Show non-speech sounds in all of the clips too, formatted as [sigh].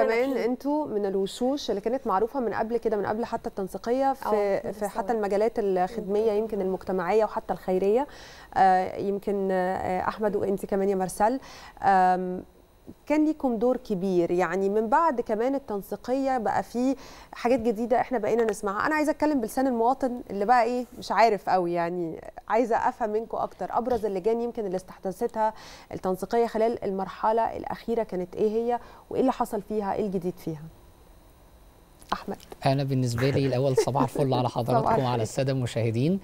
كمان انتوا من الوشوش اللي كانت معروفه من قبل كده من قبل حتى التنسيقيه اه، في في حتى المجالات الخدميه يمكن المجتمعيه وحتى الخيريه آه، يمكن آه، احمد وانت كمان يا مرسال كان ليكم دور كبير يعني من بعد كمان التنسيقيه بقى في حاجات جديده احنا بقينا نسمعها انا عايزه اتكلم بلسان المواطن اللي بقى ايه مش عارف قوي يعني عايزه افهم منكم اكتر ابرز اللجان يمكن اللي استحدثتها التنسيقيه خلال المرحله الاخيره كانت ايه هي وايه اللي حصل فيها ايه الجديد فيها احمد انا بالنسبه لي الاول صباح الفل على [laughs] حضراتكم وعلى الساده المشاهدين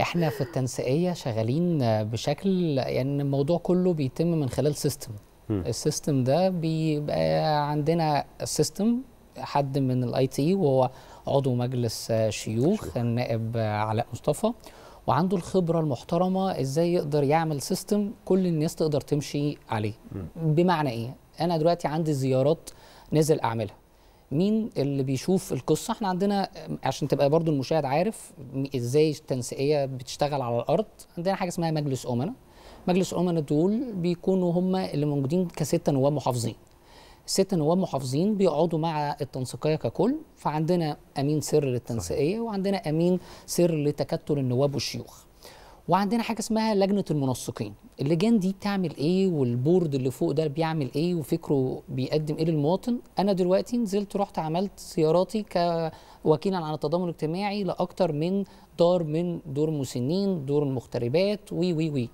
احنا في التنسيقيه شغالين بشكل يعني الموضوع كله بيتم من خلال سيستم السيستم ده بيبقى عندنا سيستم حد من الاي تي وهو عضو مجلس آه، شيوخ النائب آه، علاء مصطفى وعنده الخبره المحترمه ازاي يقدر يعمل سيستم كل الناس تقدر تمشي عليه بمعنى ايه انا دلوقتي عندي زيارات نزل اعملها مين اللي بيشوف القصه احنا عندنا آه، عشان تبقى برضو المشاهد عارف ازاي التنسيقيه بتشتغل على الارض عندنا حاجه اسمها مجلس امنا مجلس امنا دول بيكونوا هم اللي موجودين كسته نواب محافظين الستة نواب محافظين بيقعدوا مع التنسيقية ككل فعندنا أمين سر للتنسيقية وعندنا أمين سر لتكتل النواب والشيوخ وعندنا حاجه اسمها لجنه المنسقين اللجان دي بتعمل ايه والبورد اللي فوق ده بيعمل ايه وفكره بيقدم ايه للمواطن انا دلوقتي نزلت رحت عملت زياراتي كوكيلا عن التضامن الاجتماعي لاكثر من دار من دور مسنين دور المغتربات وي وي وي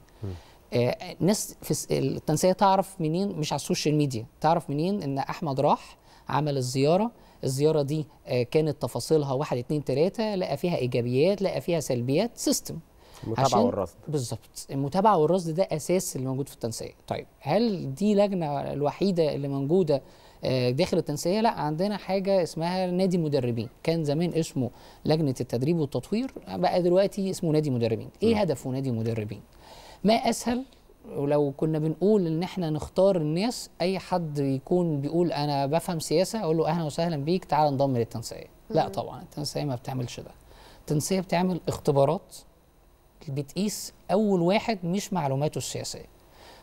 آه، ناس في التنسية تعرف منين مش على السوشيال ميديا تعرف منين ان احمد راح عمل الزياره الزياره دي آه، كانت تفاصيلها واحد اتنين تلاته لقى فيها ايجابيات لقى فيها سلبيات سيستم المتابعه والرصد بالظبط المتابعه والرصد ده اساس اللي موجود في التنسيق طيب هل دي لجنه الوحيده اللي موجوده آه، داخل التنسيق لا عندنا حاجه اسمها نادي مدربين كان زمان اسمه لجنه التدريب والتطوير بقى دلوقتي اسمه نادي مدربين ايه هدفه نادي مدربين ما اسهل ولو كنا بنقول ان احنا نختار الناس اي حد يكون بيقول انا بفهم سياسه اقول له اهلا وسهلا بيك تعال انضم للتنسيق لا طبعا التنسيق ما بتعملش ده التنسيق بتعمل اختبارات بتقيس اول واحد مش معلوماته السياسيه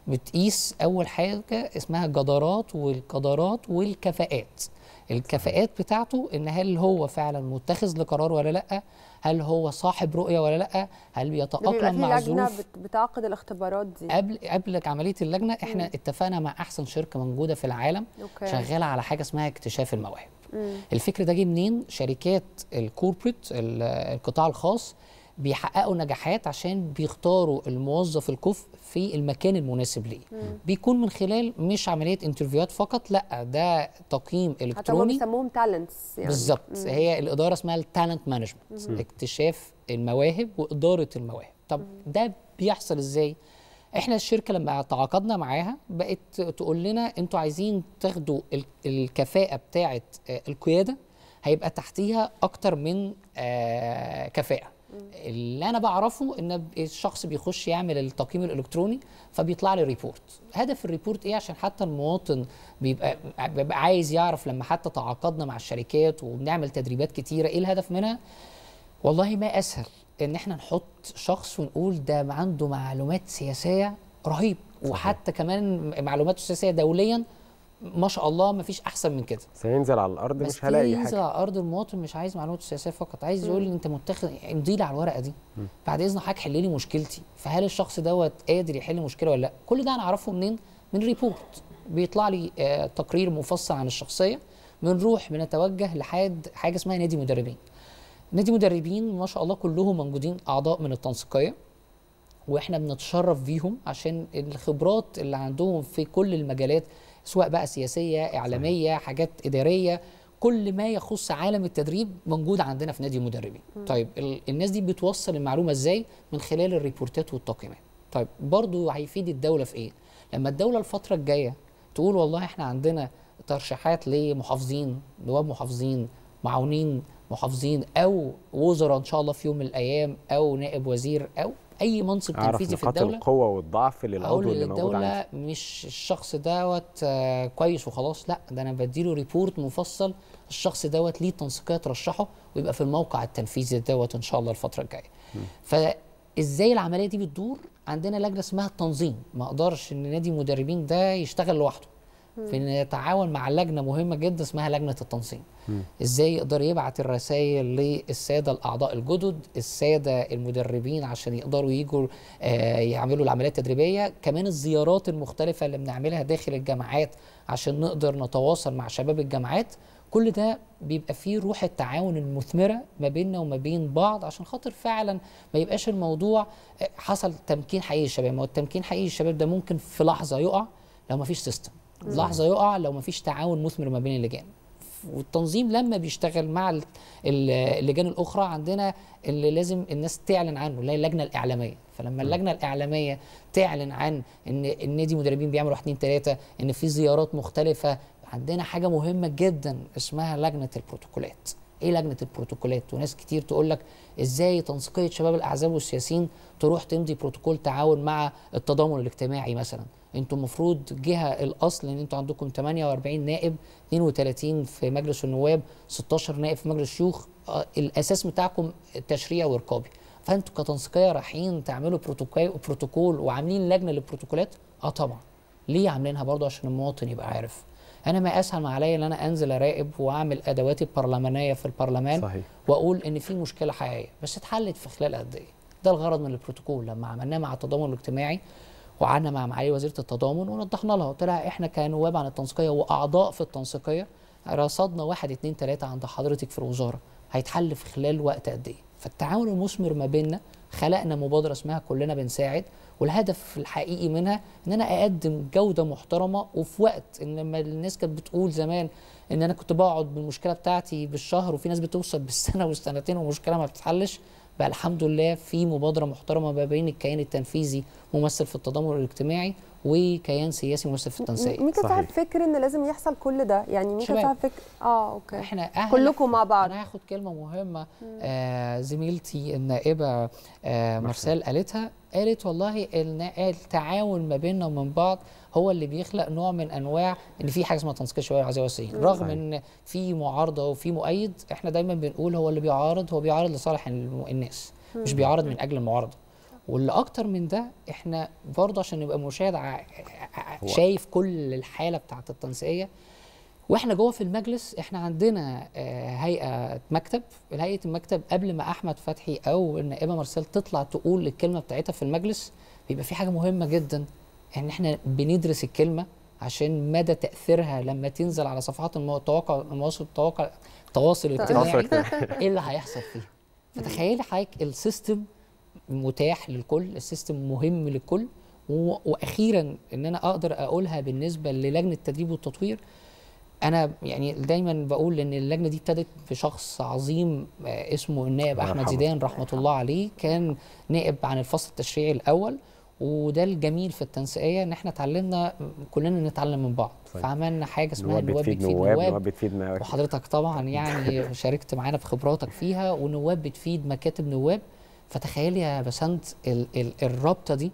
بتقيس اول حاجه اسمها الجدارات والقدرات والكفاءات الكفاءات بتاعته ان هل هو فعلا متخذ لقرار ولا لا هل هو صاحب رؤيه ولا لا هل بيتاقلم مع الظروف بتعقد الاختبارات دي قبل قبل عمليه اللجنه احنا مم. اتفقنا مع احسن شركه موجوده في العالم أوكي. شغاله على حاجه اسمها اكتشاف المواهب الفكر ده جه منين شركات الكوربريت القطاع الخاص بيحققوا نجاحات عشان بيختاروا الموظف الكفء في المكان المناسب ليه مم. بيكون من خلال مش عمليه انترفيوهات فقط لا ده تقييم الكتروني حتى هم بيسموهم تالنتس يعني بالظبط هي الاداره اسمها التالنت مانجمنت اكتشاف المواهب واداره المواهب طب مم. ده بيحصل ازاي احنا الشركه لما تعاقدنا معاها بقت تقول لنا انتوا عايزين تاخدوا الكفاءه بتاعه آه، القياده هيبقى تحتيها اكتر من آه، كفاءه اللي انا بعرفه ان الشخص بيخش يعمل التقييم الالكتروني فبيطلع لي ريبورت هدف الريبورت ايه عشان حتى المواطن بيبقى, بيبقى عايز يعرف لما حتى تعاقدنا مع الشركات وبنعمل تدريبات كتيره ايه الهدف منها والله ما اسهل ان احنا نحط شخص ونقول ده عنده معلومات سياسيه رهيب وحتى كمان معلوماته السياسيه دوليا ما شاء الله ما فيش احسن من كده بس هينزل على الارض مش هلاقي حاجه سينزل على الارض المواطن مش عايز معلومات سياسيه فقط عايز يقول لي انت متخذ امضي لي على الورقه دي بعد اذن حضرتك حل لي مشكلتي فهل الشخص دوت قادر يحل مشكله ولا لا كل ده انا اعرفه منين من ريبورت بيطلع لي آه تقرير مفصل عن الشخصيه بنروح بنتوجه لحد حاجه اسمها نادي مدربين نادي مدربين ما شاء الله كلهم موجودين اعضاء من التنسيقيه واحنا بنتشرف بيهم عشان الخبرات اللي عندهم في كل المجالات سواء بقى سياسيه اعلاميه حاجات اداريه كل ما يخص عالم التدريب موجود عندنا في نادي المدربين طيب الناس دي بتوصل المعلومه ازاي من خلال الريبورتات والتقييمات طيب برضو هيفيد الدوله في ايه لما الدوله الفتره الجايه تقول والله احنا عندنا ترشيحات لمحافظين نواب محافظين معاونين محافظين او وزراء ان شاء الله في يوم من الايام او نائب وزير او اي منصب تنفيذي في الدوله القوه والضعف للعضو اللي موجود عندي مش الشخص دوت آه، كويس وخلاص لا ده انا بديله ريبورت مفصل الشخص دوت ليه تنسيقيه ترشحه ويبقى في الموقع التنفيذي دوت ان شاء الله الفتره الجايه فازاي العمليه دي بتدور عندنا لجنه اسمها التنظيم ما اقدرش ان نادي مدربين ده يشتغل لوحده في ان يتعاون مع لجنه مهمه جدا اسمها لجنه التنظيم ازاي يقدر يبعت الرسائل للساده الاعضاء الجدد الساده المدربين عشان يقدروا يجوا آه، يعملوا العمليات التدريبيه كمان الزيارات المختلفه اللي بنعملها داخل الجامعات عشان نقدر نتواصل مع شباب الجامعات كل ده بيبقى فيه روح التعاون المثمره ما بيننا وما بين بعض عشان خاطر فعلا ما يبقاش الموضوع آه، حصل تمكين حقيقي للشباب ما هو التمكين حقيقي للشباب ده ممكن في لحظه يقع لو ما فيش سيستم لحظه يقع لو ما فيش تعاون مثمر ما بين اللجان والتنظيم لما بيشتغل مع اللجان الاخرى عندنا اللي لازم الناس تعلن عنه اللي هي اللجنه الاعلاميه فلما اللجنه الاعلاميه تعلن عن ان النادي مدربين بيعملوا 1 2 3 ان في زيارات مختلفه عندنا حاجه مهمه جدا اسمها لجنه البروتوكولات ايه لجنه البروتوكولات وناس كتير تقول لك ازاي تنسيقيه شباب الاحزاب والسياسيين تروح تمضي بروتوكول تعاون مع التضامن الاجتماعي مثلا انتوا المفروض جهه الاصل ان انتوا عندكم 48 نائب 32 في مجلس النواب 16 نائب في مجلس الشيوخ آه، الاساس بتاعكم تشريع ورقابي فانتوا كتنسيقيه رايحين تعملوا بروتوكول وعاملين لجنه للبروتوكولات اه طبعا ليه عاملينها برضه عشان المواطن يبقى عارف انا ما اسهل ما عليا ان انا انزل اراقب واعمل ادواتي البرلمانيه في البرلمان صحيح. واقول ان في مشكله حقيقيه بس اتحلت في خلال قد ايه ده الغرض من البروتوكول لما عملناه مع التضامن الاجتماعي وقعدنا مع معالي وزيره التضامن ونضحنا لها قلت لها احنا كنواب عن التنسيقيه واعضاء في التنسيقيه رصدنا واحد اتنين تلاته عند حضرتك في الوزاره هيتحل في خلال وقت قد ايه فالتعاون المثمر ما بيننا خلقنا مبادره اسمها كلنا بنساعد والهدف الحقيقي منها ان انا اقدم جوده محترمه وفي وقت ان لما الناس كانت بتقول زمان ان انا كنت بقعد بالمشكله بتاعتي بالشهر وفي ناس بتوصل [laughs] بالسنه والسنتين والمشكله ما بتتحلش بقى الحمد لله في مبادره محترمه ما بين الكيان التنفيذي ممثل في التضامن الاجتماعي وكيان سياسي مناسب في التنسيق مين كان صاحب فكر ان لازم يحصل كل ده يعني مين كان صاحب فكر اه اوكي احنا كلكم مع بعض انا هاخد كلمه مهمه آه زميلتي النائبه آه مرسال قالتها قالت والله التعاون ما بيننا ومن بعض هو اللي بيخلق نوع من انواع ان في حاجه اسمها تنسيق شويه عزيزي وسيم رغم ان في معارضه وفي مؤيد احنا دايما بنقول هو اللي بيعارض هو بيعارض لصالح الناس مش بيعارض من اجل المعارضه واللي اكتر من ده احنا برضه عشان نبقى مشاهد شايف كل الحاله بتاعه التنسيقيه واحنا جوه في المجلس احنا عندنا آه، هيئه مكتب هيئه المكتب قبل ما احمد فتحي او النائبه مارسيل تطلع تقول الكلمه بتاعتها في المجلس بيبقى في حاجه مهمه جدا ان يعني احنا بندرس الكلمه عشان مدى تاثيرها لما تنزل على صفحات المواقع المواصل التواصل الاجتماعي ايه اللي هيحصل فيها فتخيلي حضرتك السيستم متاح للكل السيستم مهم للكل واخيرا ان انا اقدر اقولها بالنسبه للجنه التدريب والتطوير انا يعني دايما بقول ان اللجنه دي ابتدت بشخص عظيم آه، اسمه النائب احمد زيدان رحمه الله عليه كان نائب عن الفصل التشريعي الاول وده الجميل في التنسيقيه ان احنا اتعلمنا كلنا نتعلم من بعض طيب. فعملنا حاجه اسمها نواب بتفيد نواب, نواب وحضرتك طبعا يعني شاركت معانا في خبراتك فيها ونواب بتفيد مكاتب نواب فتخيلي يا بسنت ال ال الرابطه دي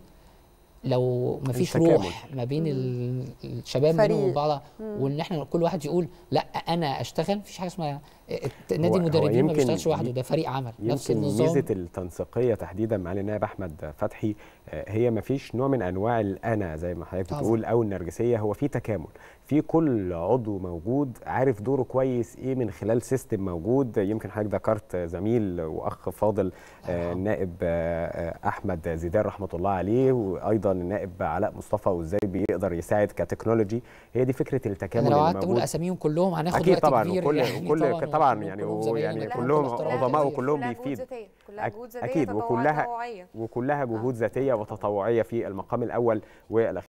لو ما فيش روح ما بين الشباب بينهم وبعض وان احنا كل واحد يقول لا انا اشتغل مفيش حاجه اسمها نادي المدربين ما بيشتغلش لوحده ده فريق عمل نفس النظام ميزه التنسيقيه تحديدا مع النائب احمد فتحي آه، هي ما فيش نوع من انواع الانا زي ما حضرتك بتقول او النرجسيه هو في تكامل في كل عضو موجود عارف دوره كويس ايه من خلال سيستم موجود يمكن حضرتك ذكرت زميل واخ فاضل آه، النائب آه، احمد زيدان رحمه الله عليه وايضا النائب علاء مصطفى وازاي بيقدر يساعد كتكنولوجي هي دي فكره التكامل انا لو قعدت اقول اساميهم كلهم هناخد وقت كبير اكيد يعني. طبعا كل يعني طبعا يعني ويعني كلهم عظماء وكلهم بيفيد اكيد وكلها وكلها آه. جهود ذاتيه وتطوعيه في المقام الاول والاخير